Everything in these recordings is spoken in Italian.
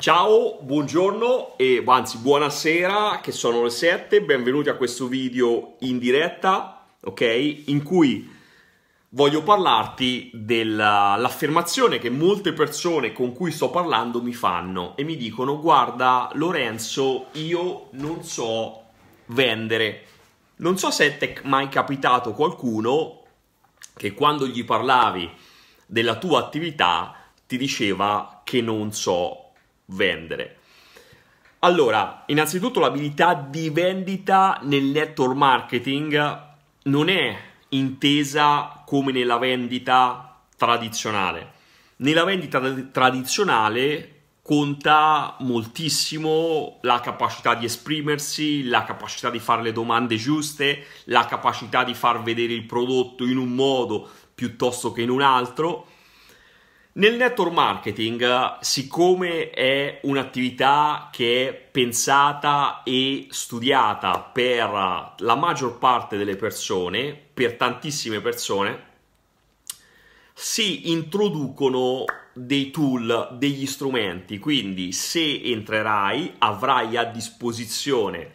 Ciao, buongiorno e anzi buonasera che sono le 7, benvenuti a questo video in diretta, ok? In cui voglio parlarti dell'affermazione che molte persone con cui sto parlando mi fanno e mi dicono guarda Lorenzo io non so vendere. Non so se ti è mai capitato qualcuno che quando gli parlavi della tua attività ti diceva che non so vendere vendere. Allora, innanzitutto l'abilità di vendita nel network marketing non è intesa come nella vendita tradizionale. Nella vendita tradizionale conta moltissimo la capacità di esprimersi, la capacità di fare le domande giuste, la capacità di far vedere il prodotto in un modo piuttosto che in un altro nel network marketing, siccome è un'attività che è pensata e studiata per la maggior parte delle persone, per tantissime persone, si introducono dei tool, degli strumenti, quindi se entrerai avrai a disposizione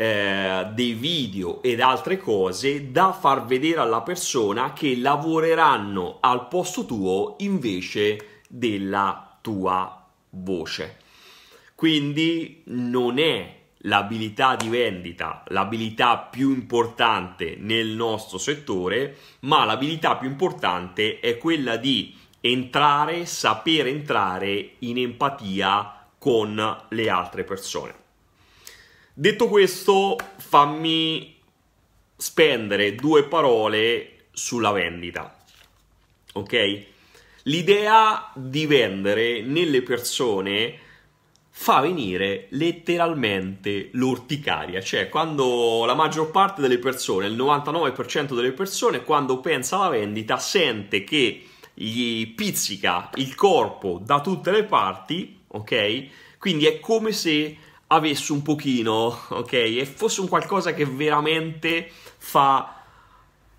eh, dei video ed altre cose da far vedere alla persona che lavoreranno al posto tuo invece della tua voce. Quindi non è l'abilità di vendita, l'abilità più importante nel nostro settore, ma l'abilità più importante è quella di entrare, sapere entrare in empatia con le altre persone. Detto questo, fammi spendere due parole sulla vendita. Ok? L'idea di vendere nelle persone fa venire letteralmente l'orticaria, cioè quando la maggior parte delle persone, il 99% delle persone, quando pensa alla vendita sente che gli pizzica il corpo da tutte le parti, ok? Quindi è come se avesse un pochino, ok? E fosse un qualcosa che veramente fa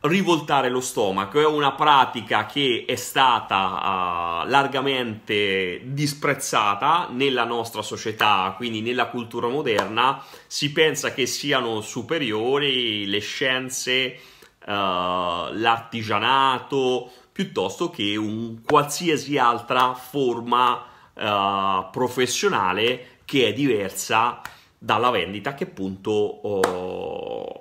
rivoltare lo stomaco. È una pratica che è stata uh, largamente disprezzata nella nostra società, quindi nella cultura moderna. Si pensa che siano superiori le scienze, uh, l'artigianato, piuttosto che un qualsiasi altra forma uh, professionale che è diversa dalla vendita che appunto oh,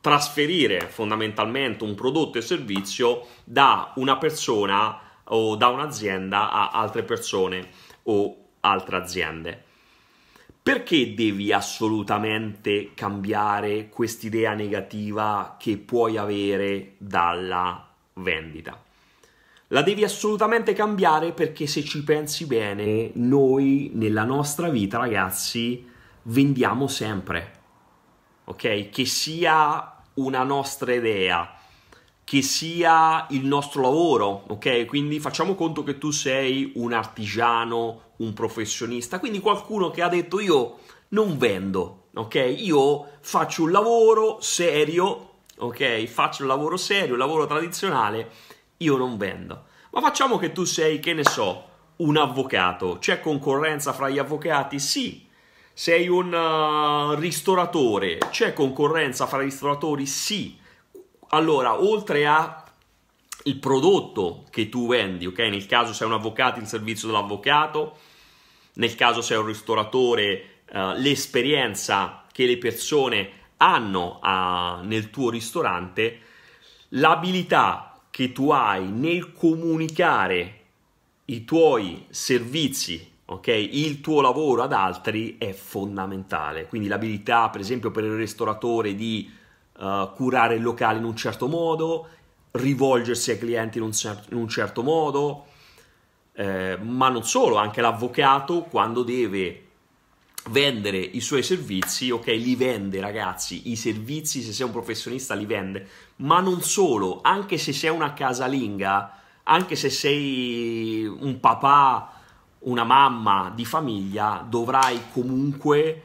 trasferire fondamentalmente un prodotto e servizio da una persona o da un'azienda a altre persone o altre aziende. Perché devi assolutamente cambiare quest'idea negativa che puoi avere dalla vendita? La devi assolutamente cambiare perché se ci pensi bene, noi nella nostra vita, ragazzi, vendiamo sempre. Ok? Che sia una nostra idea, che sia il nostro lavoro, ok? Quindi facciamo conto che tu sei un artigiano, un professionista, quindi qualcuno che ha detto io non vendo, ok? Io faccio un lavoro serio, ok? Faccio un lavoro serio, un lavoro tradizionale io non vendo. Ma facciamo che tu sei, che ne so, un avvocato. C'è concorrenza fra gli avvocati? Sì. Sei un uh, ristoratore? C'è concorrenza fra i ristoratori? Sì. Allora, oltre a il prodotto che tu vendi, ok? Nel caso sei un avvocato, il servizio dell'avvocato, nel caso sei un ristoratore, uh, l'esperienza che le persone hanno a, uh, nel tuo ristorante, l'abilità che tu hai nel comunicare i tuoi servizi, okay, il tuo lavoro ad altri è fondamentale. Quindi l'abilità, per esempio, per il ristoratore di uh, curare il locale in un certo modo, rivolgersi ai clienti in un, cer- in un certo modo, eh, ma non solo, anche l'avvocato quando deve vendere i suoi servizi, ok, li vende ragazzi, i servizi se sei un professionista li vende, ma non solo, anche se sei una casalinga, anche se sei un papà, una mamma di famiglia, dovrai comunque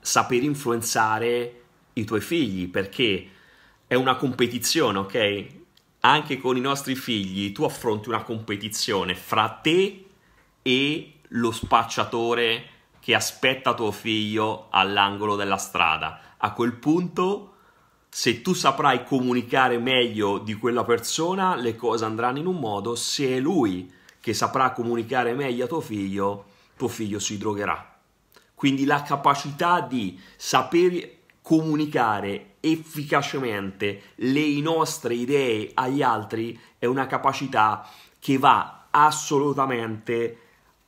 saper influenzare i tuoi figli perché è una competizione, ok? Anche con i nostri figli tu affronti una competizione fra te e lo spacciatore che aspetta tuo figlio all'angolo della strada. A quel punto, se tu saprai comunicare meglio di quella persona, le cose andranno in un modo, se è lui che saprà comunicare meglio a tuo figlio, tuo figlio si drogherà. Quindi la capacità di saper comunicare efficacemente le nostre idee agli altri è una capacità che va assolutamente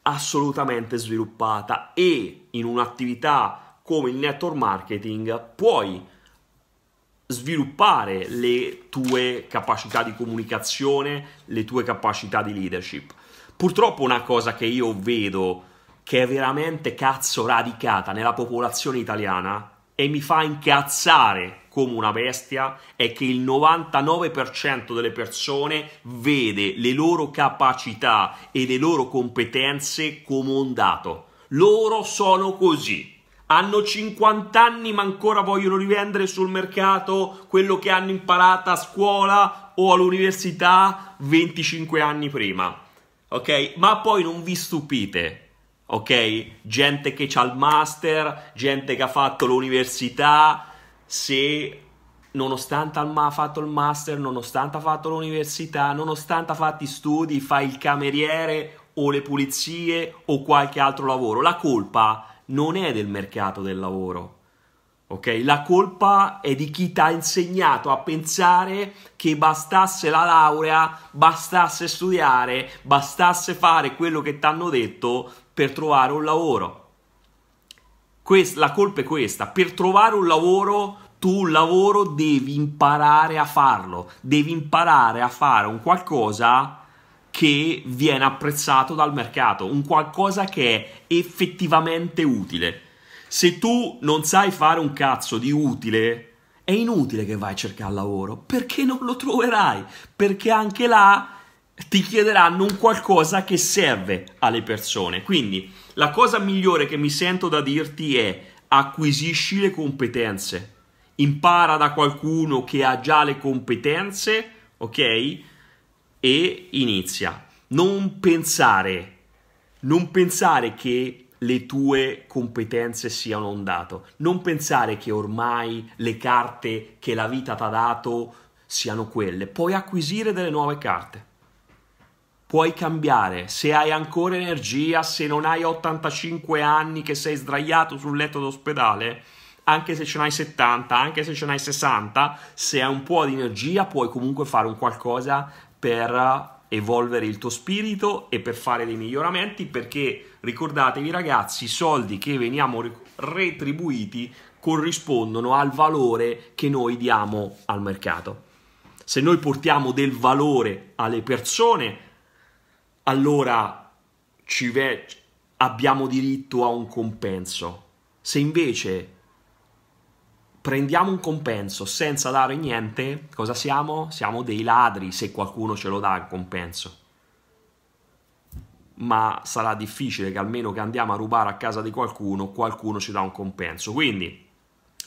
assolutamente sviluppata e in un'attività come il network marketing puoi sviluppare le tue capacità di comunicazione, le tue capacità di leadership. Purtroppo una cosa che io vedo che è veramente cazzo radicata nella popolazione italiana e mi fa incazzare come una bestia è che il 99% delle persone vede le loro capacità e le loro competenze come un dato. Loro sono così. Hanno 50 anni ma ancora vogliono rivendere sul mercato quello che hanno imparato a scuola o all'università 25 anni prima. Ok? Ma poi non vi stupite ok? Gente che ha il master, gente che ha fatto l'università, se nonostante ha fatto il master, nonostante ha fatto l'università, nonostante ha fatto i studi, fa il cameriere o le pulizie o qualche altro lavoro. La colpa non è del mercato del lavoro. Ok, la colpa è di chi ti ha insegnato a pensare che bastasse la laurea, bastasse studiare, bastasse fare quello che ti hanno detto per trovare un lavoro la colpa è questa, per trovare un lavoro tu un lavoro devi imparare a farlo, devi imparare a fare un qualcosa che viene apprezzato dal mercato, un qualcosa che è effettivamente utile. Se tu non sai fare un cazzo di utile, è inutile che vai a cercare lavoro, perché non lo troverai, perché anche là ti chiederanno un qualcosa che serve alle persone. Quindi la cosa migliore che mi sento da dirti è acquisisci le competenze. Impara da qualcuno che ha già le competenze, ok? E inizia. Non pensare, non pensare che le tue competenze siano un dato. Non pensare che ormai le carte che la vita ti ha dato siano quelle. Puoi acquisire delle nuove carte puoi cambiare, se hai ancora energia, se non hai 85 anni che sei sdraiato sul letto d'ospedale, anche se ce n'hai 70, anche se ce n'hai 60, se hai un po' di energia puoi comunque fare un qualcosa per evolvere il tuo spirito e per fare dei miglioramenti perché ricordatevi ragazzi, i soldi che veniamo retribuiti corrispondono al valore che noi diamo al mercato. Se noi portiamo del valore alle persone, allora ve- abbiamo diritto a un compenso. Se invece prendiamo un compenso senza dare niente, cosa siamo? Siamo dei ladri se qualcuno ce lo dà il compenso. Ma sarà difficile che almeno che andiamo a rubare a casa di qualcuno, qualcuno ci dà un compenso. Quindi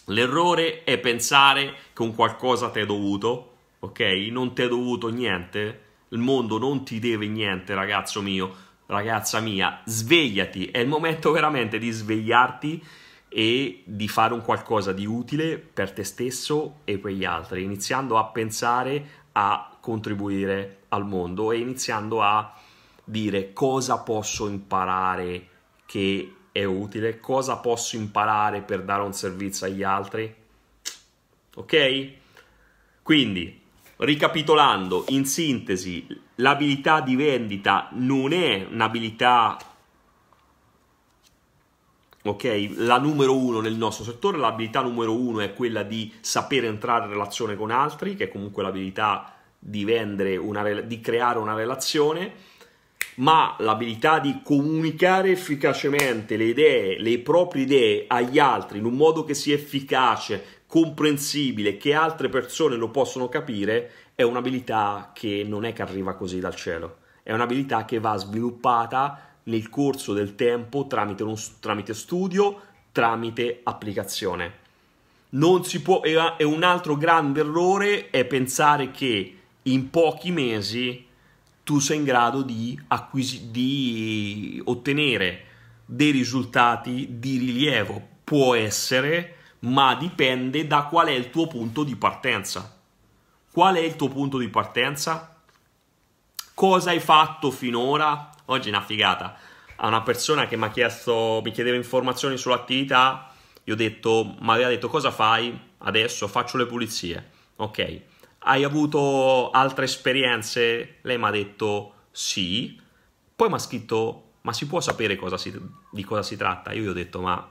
l'errore è pensare che un qualcosa ti è dovuto, ok? Non ti è dovuto niente il mondo non ti deve niente, ragazzo mio, ragazza mia, svegliati, è il momento veramente di svegliarti e di fare un qualcosa di utile per te stesso e per gli altri, iniziando a pensare a contribuire al mondo e iniziando a dire cosa posso imparare che è utile, cosa posso imparare per dare un servizio agli altri. Ok? Quindi Ricapitolando, in sintesi, l'abilità di vendita non è un'abilità, ok, la numero uno nel nostro settore, l'abilità numero uno è quella di sapere entrare in relazione con altri, che è comunque l'abilità di vendere, una, di creare una relazione, ma l'abilità di comunicare efficacemente le idee, le proprie idee agli altri in un modo che sia efficace, comprensibile, che altre persone lo possono capire, è un'abilità che non è che arriva così dal cielo, è un'abilità che va sviluppata nel corso del tempo tramite, uno, tramite studio, tramite applicazione. Non si può, e un altro grande errore è pensare che in pochi mesi tu sei in grado di, acquisi- di ottenere dei risultati di rilievo. Può essere, ma dipende da qual è il tuo punto di partenza. Qual è il tuo punto di partenza? Cosa hai fatto finora? Oggi è una figata. A una persona che mi ha chiesto, mi chiedeva informazioni sull'attività, io ho detto, ma aveva detto cosa fai adesso? Faccio le pulizie. Ok. Hai avuto altre esperienze? Lei mi ha detto sì. Poi mi ha scritto, ma si può sapere cosa si, di cosa si tratta? Io gli ho detto, ma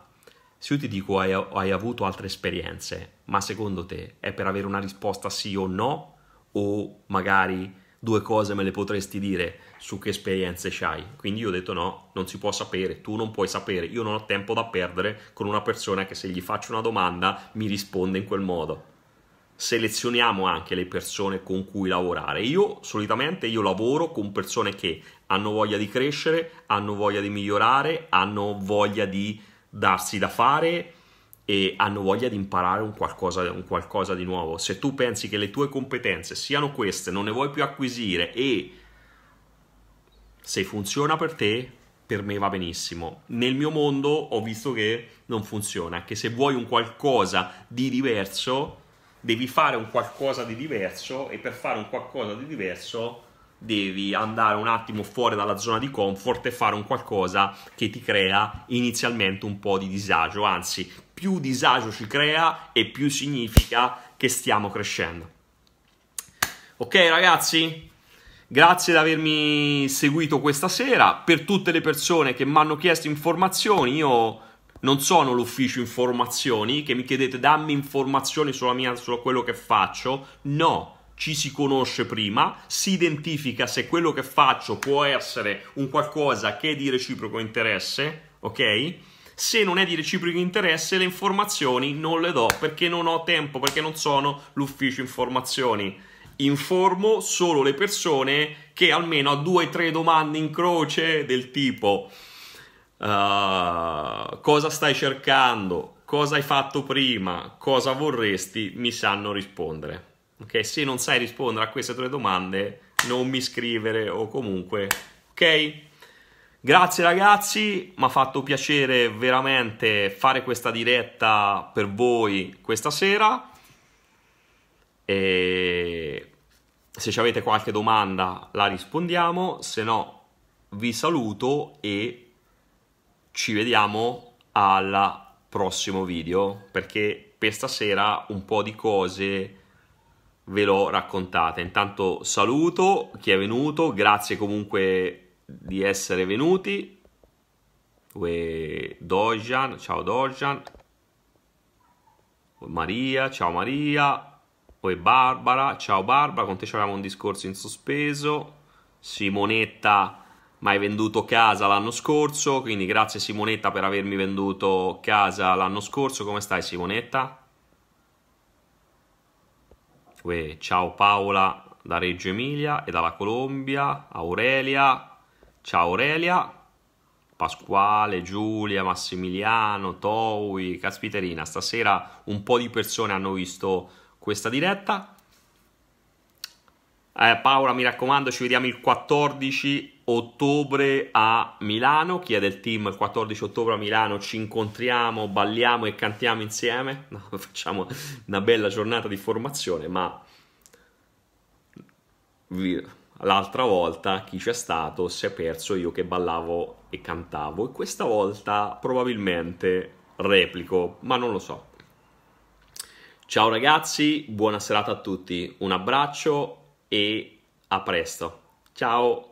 se io ti dico hai, hai avuto altre esperienze, ma secondo te è per avere una risposta sì o no? O magari due cose me le potresti dire su che esperienze hai. Quindi io ho detto no, non si può sapere, tu non puoi sapere, io non ho tempo da perdere con una persona che se gli faccio una domanda mi risponde in quel modo. Selezioniamo anche le persone con cui lavorare. Io solitamente io lavoro con persone che hanno voglia di crescere, hanno voglia di migliorare, hanno voglia di darsi da fare e hanno voglia di imparare un qualcosa, un qualcosa di nuovo. Se tu pensi che le tue competenze siano queste, non ne vuoi più acquisire e se funziona per te, per me va benissimo. Nel mio mondo ho visto che non funziona, che se vuoi un qualcosa di diverso, devi fare un qualcosa di diverso e per fare un qualcosa di diverso devi andare un attimo fuori dalla zona di comfort e fare un qualcosa che ti crea inizialmente un po' di disagio, anzi più disagio ci crea e più significa che stiamo crescendo. Ok ragazzi? Grazie di avermi seguito questa sera, per tutte le persone che mi hanno chiesto informazioni, io non sono l'ufficio informazioni, che mi chiedete dammi informazioni sulla mia, su quello che faccio, no, ci si conosce prima, si identifica se quello che faccio può essere un qualcosa che è di reciproco interesse, ok? Se non è di reciproco interesse, le informazioni non le do perché non ho tempo, perché non sono l'ufficio informazioni. Informo solo le persone che almeno ha due o tre domande in croce del tipo uh, cosa stai cercando, cosa hai fatto prima, cosa vorresti, mi sanno rispondere. Ok, se non sai rispondere a queste tre domande, non mi scrivere o comunque, ok? Grazie ragazzi, mi ha fatto piacere veramente fare questa diretta per voi questa sera. E se ci avete qualche domanda la rispondiamo, se no vi saluto e ci vediamo al prossimo video perché per stasera un po' di cose ve l'ho raccontata. Intanto saluto chi è venuto, grazie comunque di essere venuti. Uè, Dojan, ciao Dojan. Maria, ciao Maria. Uè, Barbara, ciao Barbara, con te avevamo un discorso in sospeso. Simonetta, ma hai venduto casa l'anno scorso, quindi grazie Simonetta per avermi venduto casa l'anno scorso. Come stai Simonetta? Uè, ciao Paola da Reggio Emilia e dalla Colombia, Aurelia, ciao Aurelia, Pasquale, Giulia, Massimiliano, Towi, caspiterina, stasera un po' di persone hanno visto questa diretta. Eh, Paola, mi raccomando, ci vediamo il 14 ottobre a Milano, chi è del team il 14 ottobre a Milano ci incontriamo, balliamo e cantiamo insieme, no, facciamo una bella giornata di formazione, ma l'altra volta chi c'è stato si è perso io che ballavo e cantavo e questa volta probabilmente replico, ma non lo so. Ciao ragazzi, buona serata a tutti, un abbraccio e a presto. Ciao!